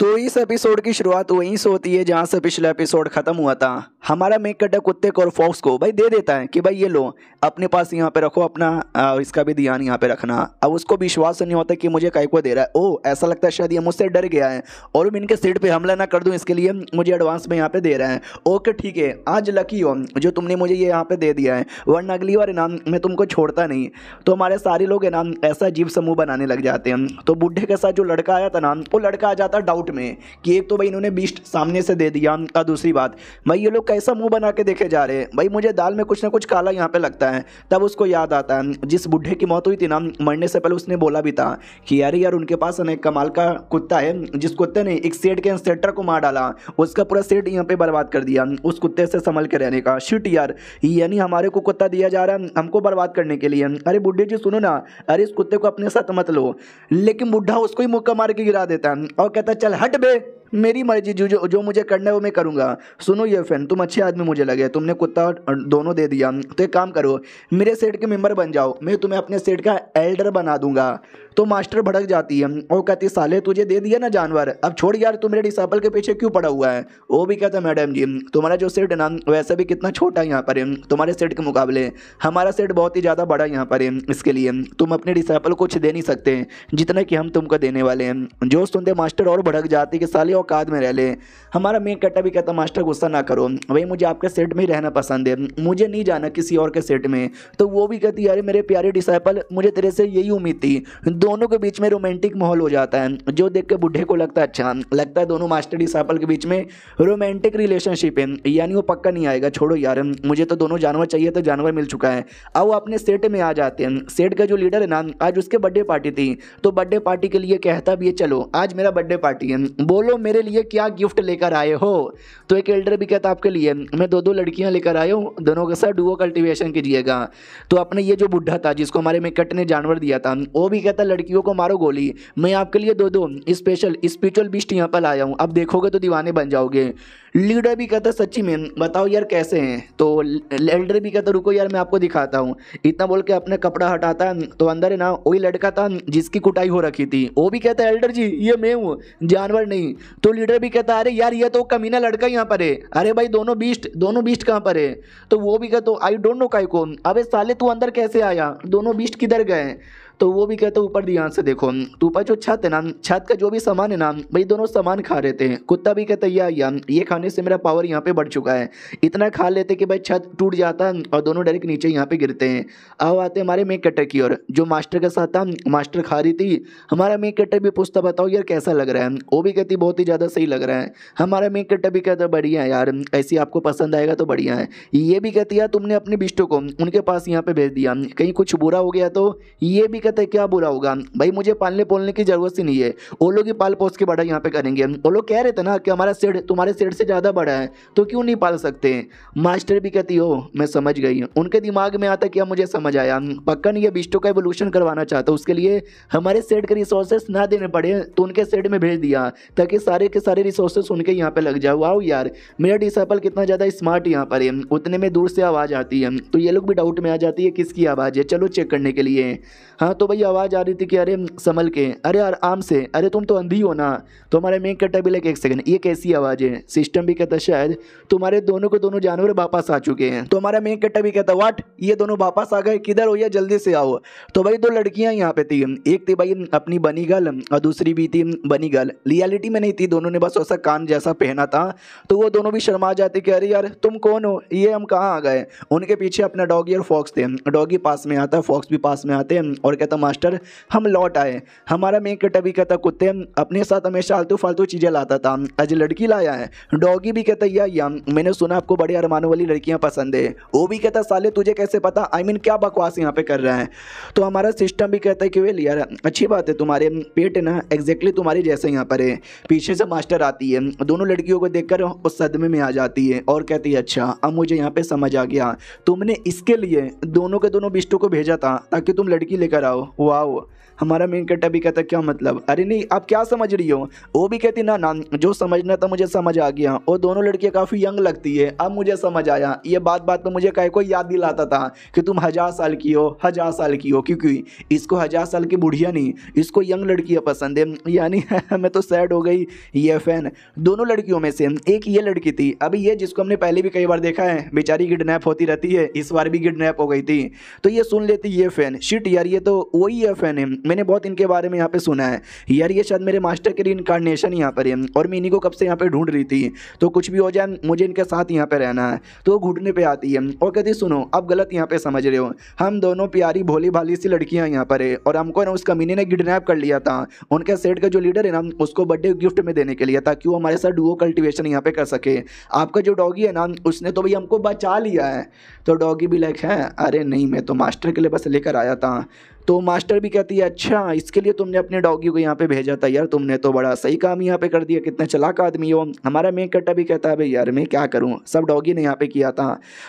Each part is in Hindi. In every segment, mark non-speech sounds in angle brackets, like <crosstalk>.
तो इस एपिसोड की शुरुआत वहीं से होती है जहाँ से पिछला एपिसोड खत्म हुआ था हमारा मेक मेकटा कुत्ते को और फॉक्स को भाई दे देता है कि भाई ये लो अपने पास यहाँ पे रखो अपना और इसका भी ध्यान यहाँ पे रखना अब उसको विश्वास नहीं होता कि मुझे कई को दे रहा है ओ ऐसा लगता है शायद ये मुझसे डर गया है और मैं इनके सीट पर हमला ना कर दूँ इसके लिए मुझे एडवांस में यहाँ पर दे रहा है ओके ठीक है आज लकी हो जो तुमने मुझे ये यहाँ पर दे दिया है वरना अगली बार इनाम मैं तुमको छोड़ता नहीं तो हमारे सारे लोग इनाम ऐसा अजीब समूह बनाने लग जाते हैं तो बूढ़े के साथ जो लड़का आया था ना वो लड़का आ जाता डाउट डाउट में कि एक तो भाई इन्होंने बीस्ट सामने से दे दिया और दूसरी बात भाई ये लोग कैसा मुंह बना के देखे जा रहे हैं भाई मुझे दाल में कुछ ना कुछ काला यहाँ पे लगता है तब उसको याद आता है जिस बुढ़े की मौत हुई थी ना मरने से पहले उसने बोला भी था कि यार यार उनके पास ना कमाल का कुत्ता है जिस कुत्ते ने एक सेठ के इंस्पेक्टर को मार डाला उसका पूरा सेट यहाँ पर बर्बाद कर दिया उस कुत्ते से संभल के रहने का शिट यार यानी हमारे को कुत्ता दिया जा रहा है हमको बर्बाद करने के लिए अरे बुढ़े जी सुनो ना अरे इस कुत्ते को अपने साथ मत लो लेकिन बुढ़ा उसको ही मुक्का मार के गिरा देता है और कहता चल हट बे मेरी मर्जी जो जो जो मुझे करना है वो मैं करूँगा सुनो ये फैन तुम अच्छे आदमी मुझे लगे तुमने कुत्ता और दोनों दे दिया तो एक काम करो मेरे सेट के मेंबर बन जाओ मैं तुम्हें अपने सेट का एल्डर बना दूंगा तो मास्टर भड़क जाती है वो कहती साले तुझे दे दिया ना जानवर अब छोड़ यार तू मेरे डिसाइपल के पीछे क्यों पड़ा हुआ है वो भी कहता मैडम जी तुम्हारा जो सेट है ना वैसे भी कितना छोटा है यहाँ पर तुम्हारे सेट के मुकाबले हमारा सेट बहुत ही ज़्यादा बड़ा यहाँ पर है इसके लिए तुम अपने डिसाइपल कुछ दे नहीं सकते जितना कि हम तुमको देने वाले हैं जो सुनते मास्टर और भड़क जाते कि साले औकात में रह ले हमारा मेन कट्टा भी कहता मास्टर गुस्सा ना करो भाई मुझे आपके सेट में ही रहना पसंद है मुझे नहीं जाना किसी और के सेट में तो वो भी कहती अरे मेरे प्यारे डिसाइपल मुझे तेरे से यही उम्मीद थी दोनों के बीच में रोमांटिक माहौल हो जाता है जो देख के बुढ़े को लगता है अच्छा लगता है दोनों मास्टर डिसाइपल के बीच में रोमांटिक रिलेशनशिप है यानी वो पक्का नहीं आएगा छोड़ो यार मुझे तो दोनों जानवर चाहिए तो जानवर मिल चुका है अब वो अपने सेट में आ जाते हैं सेट का जो लीडर है ना आज उसके बर्थडे पार्टी थी तो बर्थडे पार्टी के लिए कहता भी है चलो आज मेरा बर्थडे पार्टी है बोलो मेरे लिए क्या गिफ्ट लेकर आए हो तो एक एल्डर भी कहता आपके लिए मैं दो दो लड़कियां लेकर आया हूँ दोनों के साथ डुओ कल्टिवेशन कीजिएगा तो अपने ये जो बुढ़ा था जिसको हमारे मेकट ने जानवर दिया था वो भी कहता लड़कियों को मारो गोली मैं आपके लिए दो दो स्पेशल स्पिरिचुअल बिस्ट यहाँ पर लाया हूँ अब देखोगे तो दीवाने बन जाओगे लीडर भी कहता सच्ची में बताओ यार कैसे हैं तो लीडर भी कहता रुको यार मैं आपको दिखाता हूँ इतना बोल के अपने कपड़ा हटाता तो अंदर है ना वही लड़का था जिसकी कुटाई हो रखी थी वो भी कहता एल्डर जी ये मैं हूँ जानवर नहीं तो लीडर भी कहता अरे यार ये तो कमीना लड़का यहाँ पर है अरे भाई दोनों बीस्ट दोनों बीस्ट कहाँ पर है तो वो भी कहते आई डोंट नो काई को अबे साले तू अंदर कैसे आया दोनों बीस्ट किधर गए तो वो भी कहते ऊपर ध्यान से देखो तो ऊपर जो छत है ना छत का जो भी सामान है ना भाई दोनों सामान खा रहे थे कुत्ता भी कहता यार या ये खाने से मेरा पावर यहाँ पे बढ़ चुका है इतना खा लेते कि भाई छत टूट जाता और दोनों डायरेक्ट नीचे यहाँ पे गिरते हैं अब आते हमारे मेक कटर की ओर जो मास्टर के साथ था मास्टर खा रही थी हमारा मेक कटर भी पूछता बताओ यार कैसा लग रहा है वो भी कहती बहुत ही ज़्यादा सही लग रहा है हमारा मेक कटर भी कहता बढ़िया है यार ऐसी आपको पसंद आएगा तो बढ़िया है ये भी कहती यार तुमने अपने बिस्टो को उनके पास यहाँ पे भेज दिया कहीं कुछ बुरा हो गया तो ये भी कहते हैं क्या बुरा होगा भाई मुझे पालने पोलने की जरूरत ही नहीं है वो लोग ही पाल पोस के बड़ा यहाँ पे करेंगे वो लोग कह रहे थे ना कि हमारा सेठ तुम्हारे सेठ से ज़्यादा बड़ा है तो क्यों नहीं पाल सकते मास्टर भी कहती हो मैं समझ गई उनके दिमाग में आता क्या मुझे समझ आया पक्का नहीं ये बिस्टो का एवोल्यूशन करवाना चाहता उसके लिए हमारे सेठ के रिसोर्सेस ना देने पड़े तो उनके सेठ में भेज दिया ताकि सारे के सारे रिसोर्सेस उनके यहाँ पे लग जाए वाओ यार मेरा डिसाइपल कितना ज़्यादा स्मार्ट यहाँ पर है उतने में दूर से आवाज़ आती है तो ये लोग भी डाउट में आ जाती है किसकी आवाज़ है चलो चेक करने के लिए हाँ तो भाई आवाज़ आ रही थी कि अरे संभल के अरे यार आम से अरे तुम तो अंधी हो ना तुम्हारे तो हमारे मेक कटा भी लगे एक सेकंड ये कैसी आवाज़ है सिस्टम भी कहता शायद तुम्हारे दोनों के दोनों जानवर वापस आ चुके हैं तो हमारा मेक कट्टा भी कहता वाट ये दोनों वापस आ गए किधर हो या जल्दी से आओ तो भाई दो लड़कियाँ यहाँ पे थी एक थी भाई अपनी बनी गर्ल और दूसरी भी थी बनी गर्ल रियलिटी में नहीं थी दोनों ने बस वैसा कान जैसा पहना था तो वो दोनों भी शर्मा जाते कि अरे यार तुम कौन हो ये हम कहाँ आ गए उनके पीछे अपना डॉगी और फॉक्स थे डॉगी पास में आता है फॉक्स भी पास में आते हैं और था मास्टर हम लौट आए हमारा मेन कटबी कहता कुत्ते अपने साथ हमेशा आलतू फालतू चीज़ें लाता था आज लड़की लाया है डॉगी भी कहता या मैंने सुना आपको बड़े अरमानों वाली लड़कियाँ पसंद है वो भी कहता साले तुझे कैसे पता आई मीन क्या बकवास यहाँ पर कर रहा है तो हमारा सिस्टम भी कहता है कि वे यार अच्छी बात है तुम्हारे पेट ना एग्जैक्टली तुम्हारे जैसे यहाँ पर है पीछे से मास्टर आती है दोनों लड़कियों को देखकर उस सदमे में आ जाती है और कहती है अच्छा अब मुझे यहाँ पर समझ आ गया तुमने इसके लिए दोनों के दोनों बिस्टों को भेजा था ताकि तुम लड़की लेकर आओ हो वाओ हमारा मेन कट्टा भी कहता क्या मतलब अरे नहीं आप क्या समझ रही हो वो भी कहती ना ना जो समझना था मुझे समझ आ गया वो दोनों लड़कियाँ काफ़ी यंग लगती है अब मुझे समझ आया ये बात बात पर तो मुझे कहे को याद दिलाता था कि तुम हज़ार साल की हो हज़ार साल की हो क्योंकि इसको हज़ार साल की बुढ़िया नहीं इसको यंग लड़कियाँ पसंद है यानी <laughs> मैं तो सैड हो गई ये फैन दोनों लड़कियों में से एक ये लड़की थी अभी ये जिसको हमने पहले भी कई बार देखा है बेचारी किडनैप होती रहती है इस बार भी किडनैप हो गई थी तो ये सुन लेती ये फैन शिट यार ये तो वही है फ़ैन है मैंने बहुत इनके बारे में यहाँ पे सुना है यार ये शायद मेरे मास्टर के लिए इनकारनेशन यहाँ पर है और मैं इन्हीं को कब से यहाँ पर ढूंढ रही थी तो कुछ भी हो जाए मुझे इनके साथ यहाँ पर रहना है तो वो घुटने पर आती है और कहती सुनो आप गलत यहाँ पर समझ रहे हो हम दोनों प्यारी भोली भाली सी लड़कियाँ यहाँ पर है और हमको ना उस कमीने ने किडनेप कर लिया था उनके सेट का जो लीडर है ना उसको बर्थडे गिफ्ट में देने के लिए ताकि वो हमारे साथ डुओ कल्टिवेशन यहाँ पे कर सके आपका जो डॉगी है ना उसने तो भाई हमको बचा लिया है तो डॉगी भी लाइक है अरे नहीं मैं तो मास्टर के लिए बस लेकर आया था तो मास्टर भी कहती है अच्छा इसके लिए तुमने अपने डॉगी को यहाँ पे भेजा था यार तुमने तो बड़ा सही काम यहाँ पे कर दिया कितने चलाक आदमी हो हमारा मेक कट्टा भी कहता है भाई यार मैं क्या करूँ सब डॉगी ने यहाँ पे किया था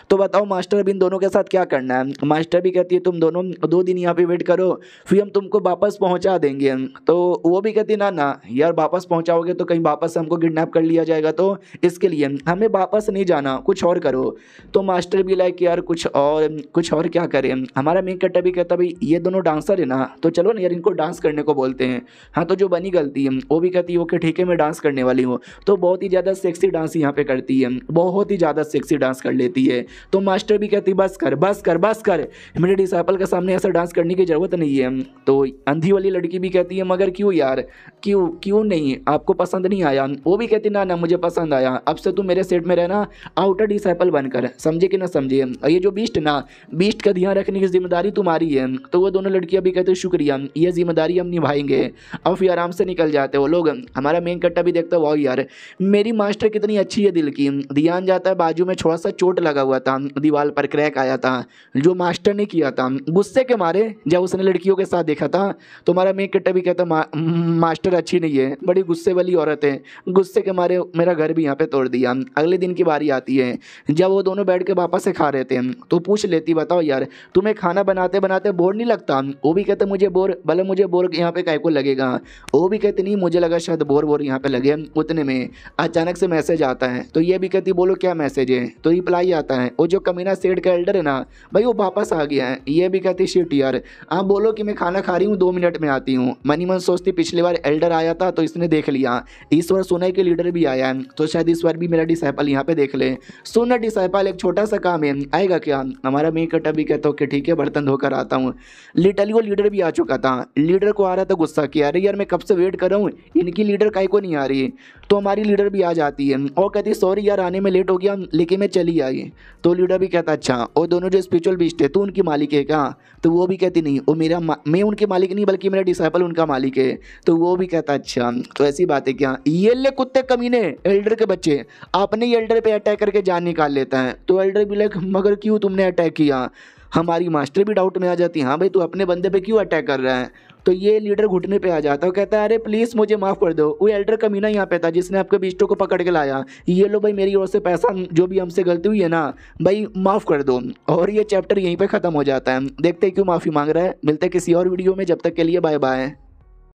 तो बताओ मास्टर अब इन दोनों के साथ क्या करना है मास्टर भी कहती है तुम दोनों दो दिन यहाँ पे वेट करो फिर हम तुमको वापस पहुँचा देंगे तो वो भी कहती ना ना यार वापस पहुँचाओगे तो कहीं वापस हमको किडनेप कर लिया जाएगा तो इसके लिए हमें वापस नहीं जाना कुछ और करो तो मास्टर भी लाइक यार कुछ और कुछ और क्या करें हमारा मेक कट्टा भी कहता भाई ये दोनों डांसर है ना तो चलो ना यार इनको डांस करने को बोलते हैं हाँ तो जो बनी गलती है वो भी कहती है ओके ठीक है मैं डांस करने वाली हूँ तो बहुत ही ज़्यादा सेक्सी डांस यहाँ पे करती है बहुत ही ज़्यादा सेक्सी डांस कर लेती है तो मास्टर भी कहती बस कर बस कर बस कर मेरे डिसाइपल के सामने ऐसा डांस करने की ज़रूरत नहीं है तो अंधी वाली लड़की भी कहती है मगर क्यों यार क्यों क्यों नहीं आपको पसंद नहीं आया वो भी कहती ना ना मुझे पसंद आया अब से तू मेरे सेट में रहना आउटर डिसाइपल बनकर समझे कि ना समझे ये जो बीस्ट ना बीस्ट का ध्यान रखने की जिम्मेदारी तुम्हारी है तो वो दोनों मार्केट की अभी कहते हो शुक्रिया ये जिम्मेदारी हम निभाएंगे अब फिर आराम से निकल जाते हो लोग हमारा मेन कट्टा भी देखते वाह यार मेरी मास्टर कितनी अच्छी है दिल की ध्यान जाता है बाजू में थोड़ा सा चोट लगा हुआ था दीवार पर क्रैक आया था जो मास्टर ने किया था गुस्से के मारे जब उसने लड़कियों के साथ देखा था तो हमारा मेन कट्टा भी कहता मा, मास्टर अच्छी नहीं है बड़ी गुस्से वाली औरत है गुस्से के मारे मेरा घर भी यहाँ पे तोड़ दिया अगले दिन की बारी आती है जब वो दोनों बैठ के वापस से खा रहे थे तो पूछ लेती बताओ यार तुम्हें खाना बनाते बनाते बोर नहीं लगता वो भी कहते मुझे बोर भले मुझे बोर यहाँ पे काय को लगेगा वो भी कहते नहीं मुझे लगा शायद बोर बोर यहाँ पे लगे उतने में अचानक से मैसेज आता है तो ये भी कहती बोलो क्या मैसेज है तो रिप्लाई आता है वो जो कमीना सेठ का एल्डर है ना भाई वो वापस आ गया है ये भी कहती शिफ्ट यार आप बोलो कि मैं खाना खा रही हूँ दो मिनट में आती हूँ मनी मन सोचती पिछली बार एल्डर आया था तो इसने देख लिया इस बार सोना के लीडर भी आया है तो शायद इस बार भी मेरा डिसाइपल यहाँ पे देख ले सोना डिसाइपल एक छोटा सा काम है आएगा क्या हमारा मेकअट अभी कहता हूँ कि ठीक है बर्तन धोकर आता हूँ लिटली वो लीडर भी आ चुका था लीडर को आ रहा था गुस्सा कि अरे यार मैं कब से वेट कर रहा हूँ इनकी लीडर काई को नहीं आ रही तो हमारी लीडर भी आ जाती है और कहती सॉरी यार आने में लेट हो गया लेकिन मैं चली आई तो लीडर भी कहता अच्छा और दोनों जो स्पिरिचुअल बीस्ट है तो उनकी मालिक है क्या तो वो भी कहती नहीं वो मेरा मैं उनके मालिक नहीं बल्कि मेरा डिसाइपल उनका मालिक है तो वो भी कहता अच्छा तो ऐसी बात है क्या ये ले कुत्ते कमीने एल्डर के बच्चे आपने एल्डर पर अटैक करके जान निकाल लेता है तो एल्डर भी लाइक मगर क्यों तुमने अटैक किया हमारी मास्टर भी डाउट में आ जाती है हाँ भाई तू अपने बंदे पे क्यों अटैक कर रहा है तो ये लीडर घुटने पे आ जाता है कहता है अरे प्लीज़ मुझे माफ़ कर दो वो एल्डर कमीना यहाँ पे था जिसने आपके बिस्टों को पकड़ के लाया ये लो भाई मेरी ओर से पैसा जो भी हमसे गलती हुई है ना भाई माफ़ कर दो और ये चैप्टर यहीं पर ख़त्म हो जाता है देखते क्यों माफ़ी मांग रहा है मिलते किसी और वीडियो में जब तक के लिए बाय बाय